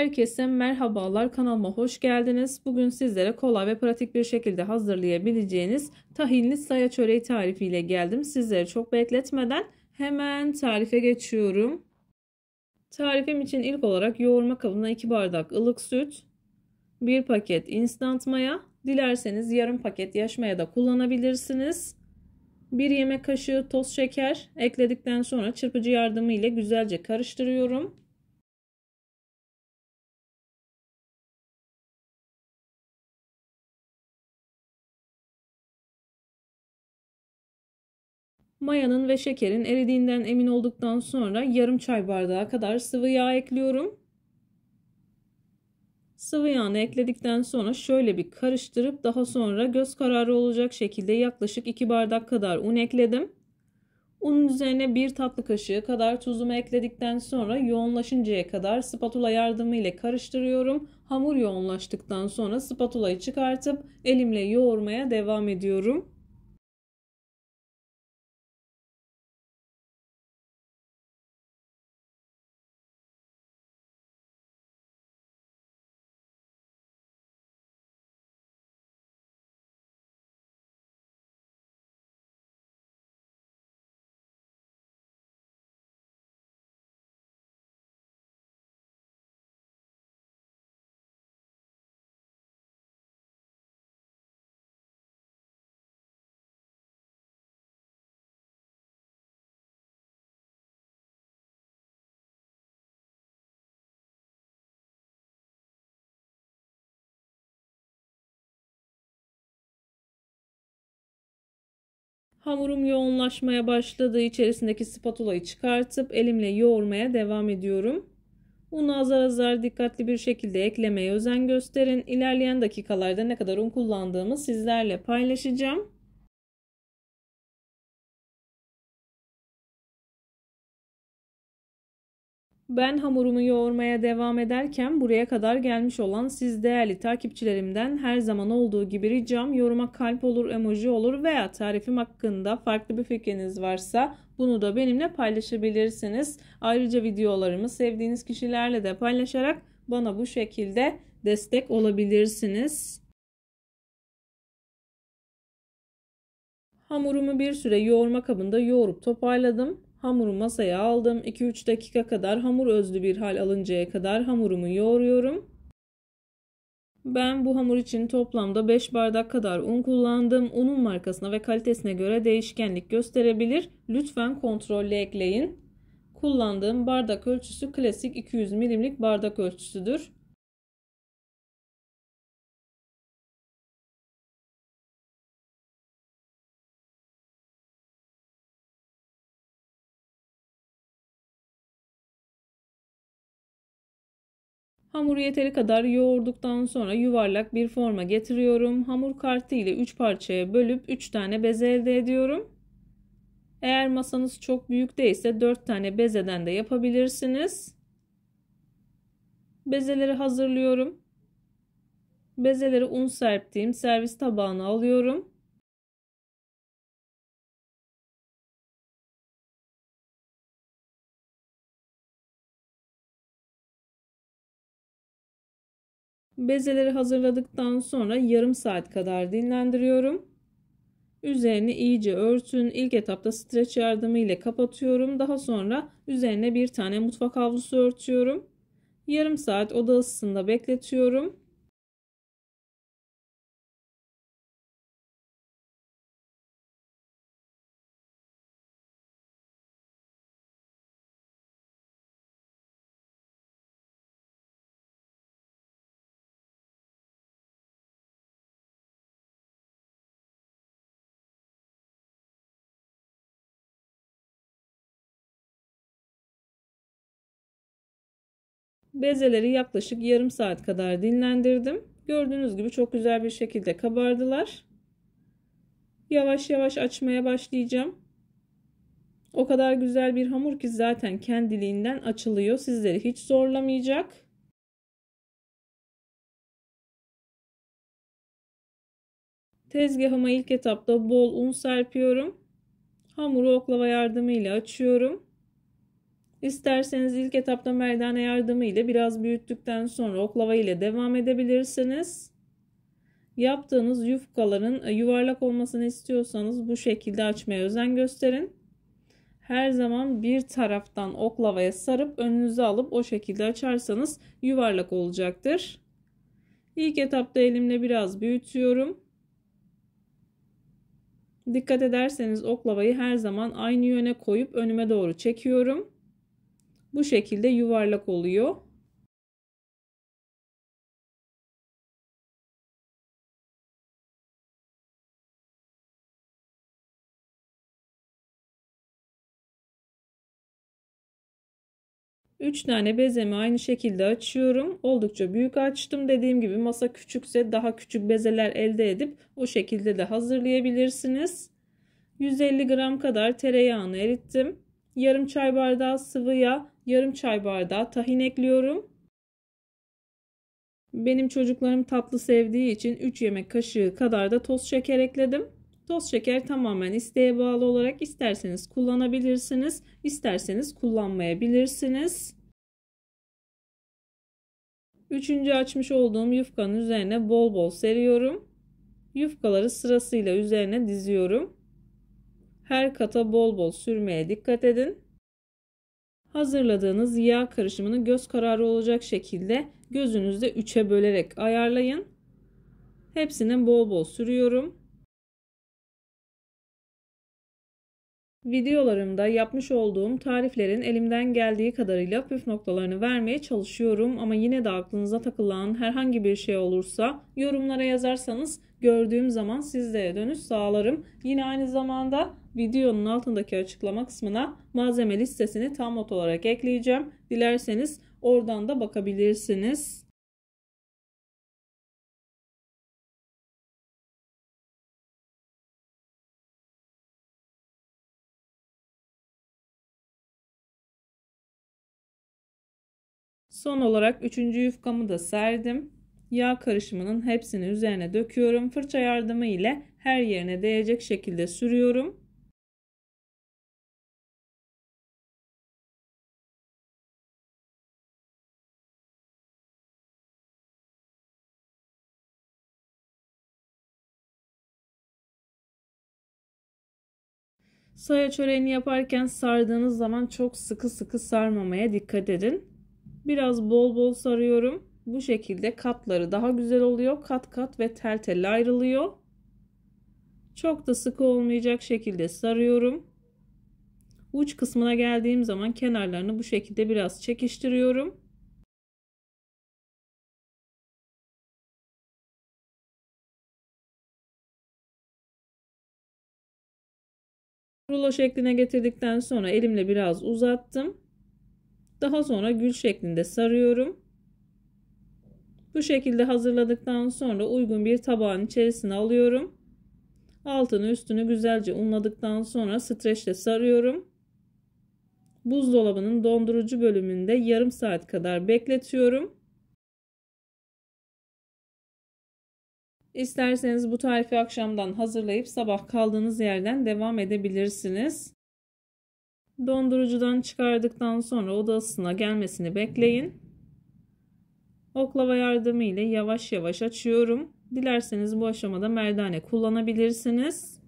Herkese merhabalar kanalıma hoş geldiniz. Bugün sizlere kolay ve pratik bir şekilde hazırlayabileceğiniz tahinli saya çöreği tarifiyle geldim. Sizleri çok bekletmeden hemen tarife geçiyorum. Tarifim için ilk olarak yoğurma kabına 2 bardak ılık süt, 1 paket instant maya, dilerseniz yarım paket yaş maya da kullanabilirsiniz. 1 yemek kaşığı toz şeker ekledikten sonra çırpıcı yardımı ile güzelce karıştırıyorum. Mayanın ve şekerin eridiğinden emin olduktan sonra yarım çay bardağı kadar sıvı yağ ekliyorum. Sıvı yağını ekledikten sonra şöyle bir karıştırıp daha sonra göz kararı olacak şekilde yaklaşık 2 bardak kadar un ekledim. Unun üzerine bir tatlı kaşığı kadar tuzumu ekledikten sonra yoğunlaşıncaya kadar spatula yardımıyla karıştırıyorum. Hamur yoğunlaştıktan sonra spatulayı çıkartıp elimle yoğurmaya devam ediyorum. Hamurum yoğunlaşmaya başladı. İçerisindeki spatulayı çıkartıp elimle yoğurmaya devam ediyorum. Unu azar azar dikkatli bir şekilde eklemeye özen gösterin. İlerleyen dakikalarda ne kadar un kullandığımı sizlerle paylaşacağım. Ben hamurumu yoğurmaya devam ederken buraya kadar gelmiş olan siz değerli takipçilerimden her zaman olduğu gibi ricam yoruma kalp olur, emoji olur veya tarifim hakkında farklı bir fikriniz varsa bunu da benimle paylaşabilirsiniz. Ayrıca videolarımı sevdiğiniz kişilerle de paylaşarak bana bu şekilde destek olabilirsiniz. Hamurumu bir süre yoğurma kabında yoğurup toparladım. Hamuru masaya aldım. 2-3 dakika kadar hamur özlü bir hal alıncaya kadar hamurumu yoğuruyorum. Ben bu hamur için toplamda 5 bardak kadar un kullandım. Unun markasına ve kalitesine göre değişkenlik gösterebilir. Lütfen kontrollü ekleyin. Kullandığım bardak ölçüsü klasik 200 milimlik bardak ölçüsüdür. Hamuru yeteri kadar yoğurduktan sonra yuvarlak bir forma getiriyorum. Hamur kartı ile 3 parçaya bölüp 3 tane beze elde ediyorum. Eğer masanız çok büyük değilse 4 tane bezeden de yapabilirsiniz. Bezeleri hazırlıyorum. Bezeleri un serptiğim servis tabağına alıyorum. Bezeleri hazırladıktan sonra yarım saat kadar dinlendiriyorum. Üzerini iyice örtün. İlk etapta streç yardımı ile kapatıyorum. Daha sonra üzerine bir tane mutfak havlusu örtüyorum. Yarım saat oda ısısında bekletiyorum. Bezeleri yaklaşık yarım saat kadar dinlendirdim. Gördüğünüz gibi çok güzel bir şekilde kabardılar. Yavaş yavaş açmaya başlayacağım. O kadar güzel bir hamur ki zaten kendiliğinden açılıyor. Sizleri hiç zorlamayacak. Tezgahıma ilk etapta bol un serpiyorum. Hamuru oklava yardımıyla açıyorum. İsterseniz ilk etapta merdane yardımı ile biraz büyüttükten sonra oklava ile devam edebilirsiniz. Yaptığınız yufkaların e, yuvarlak olmasını istiyorsanız bu şekilde açmaya özen gösterin. Her zaman bir taraftan oklavaya sarıp önünüze alıp o şekilde açarsanız yuvarlak olacaktır. İlk etapta elimle biraz büyütüyorum. Dikkat ederseniz oklavayı her zaman aynı yöne koyup önüme doğru çekiyorum bu şekilde yuvarlak oluyor. Üç tane bezemi aynı şekilde açıyorum. Oldukça büyük açtım. Dediğim gibi masa küçükse daha küçük bezeler elde edip o şekilde de hazırlayabilirsiniz. 150 gram kadar tereyağını erittim. Yarım çay bardağı sıvı yağ yarım çay bardağı tahin ekliyorum. Benim çocuklarım tatlı sevdiği için 3 yemek kaşığı kadar da toz şeker ekledim. Toz şeker tamamen isteğe bağlı olarak isterseniz kullanabilirsiniz, isterseniz kullanmayabilirsiniz. Üçüncü açmış olduğum yufkanın üzerine bol bol seriyorum. Yufkaları sırasıyla üzerine diziyorum. Her kata bol bol sürmeye dikkat edin hazırladığınız yağ karışımını göz kararı olacak şekilde gözünüzde 3'e bölerek ayarlayın. Hepsini bol bol sürüyorum. Videolarımda yapmış olduğum tariflerin elimden geldiği kadarıyla püf noktalarını vermeye çalışıyorum ama yine de aklınıza takılan herhangi bir şey olursa yorumlara yazarsanız gördüğüm zaman sizlere dönüş sağlarım. Yine aynı zamanda videonun altındaki açıklama kısmına malzeme listesini tam not olarak ekleyeceğim. Dilerseniz oradan da bakabilirsiniz. Son olarak üçüncü yufkamı da serdim. Yağ karışımının hepsini üzerine döküyorum. Fırça yardımı ile her yerine değecek şekilde sürüyorum. Saya çöreğini yaparken sardığınız zaman çok sıkı sıkı sarmamaya dikkat edin. Biraz bol bol sarıyorum. Bu şekilde katları daha güzel oluyor. Kat kat ve tel tel ayrılıyor. Çok da sıkı olmayacak şekilde sarıyorum. Uç kısmına geldiğim zaman kenarlarını bu şekilde biraz çekiştiriyorum. Rulo şekline getirdikten sonra elimle biraz uzattım. Daha sonra gül şeklinde sarıyorum. Bu şekilde hazırladıktan sonra uygun bir tabağın içerisine alıyorum. Altını üstünü güzelce unladıktan sonra streçle sarıyorum. Buzdolabının dondurucu bölümünde yarım saat kadar bekletiyorum. İsterseniz bu tarifi akşamdan hazırlayıp sabah kaldığınız yerden devam edebilirsiniz. Dondurucudan çıkardıktan sonra oda odasına gelmesini bekleyin. Oklava yardımı ile yavaş yavaş açıyorum. Dilerseniz bu aşamada merdane kullanabilirsiniz.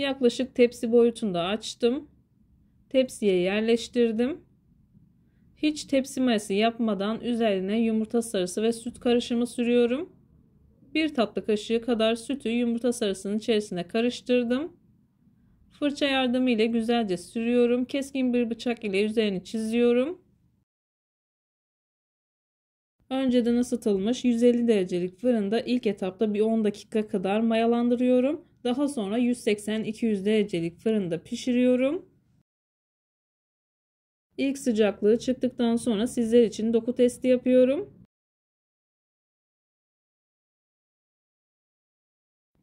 Yaklaşık tepsi boyutunda açtım. Tepsiye yerleştirdim. Hiç tepsi mayası yapmadan üzerine yumurta sarısı ve süt karışımı sürüyorum. 1 tatlı kaşığı kadar sütü yumurta sarısının içerisine karıştırdım. Fırça yardımı ile güzelce sürüyorum. Keskin bir bıçak ile üzerini çiziyorum. Önceden ısıtılmış 150 derecelik fırında ilk etapta bir 10 dakika kadar mayalandırıyorum. Daha sonra 180-200 derecelik fırında pişiriyorum. İlk sıcaklığı çıktıktan sonra sizler için doku testi yapıyorum.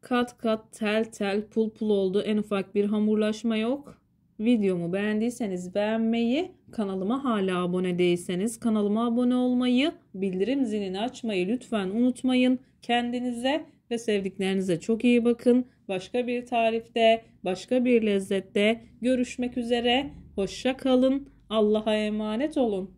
Kat kat tel tel pul pul oldu. En ufak bir hamurlaşma yok. Videomu beğendiyseniz beğenmeyi, kanalıma hala abone değilseniz kanalıma abone olmayı, bildirim zilini açmayı lütfen unutmayın. Kendinize ve sevdiklerinize çok iyi bakın. Başka bir tarifte, başka bir lezzette görüşmek üzere. Hoşça kalın. Allah'a emanet olun.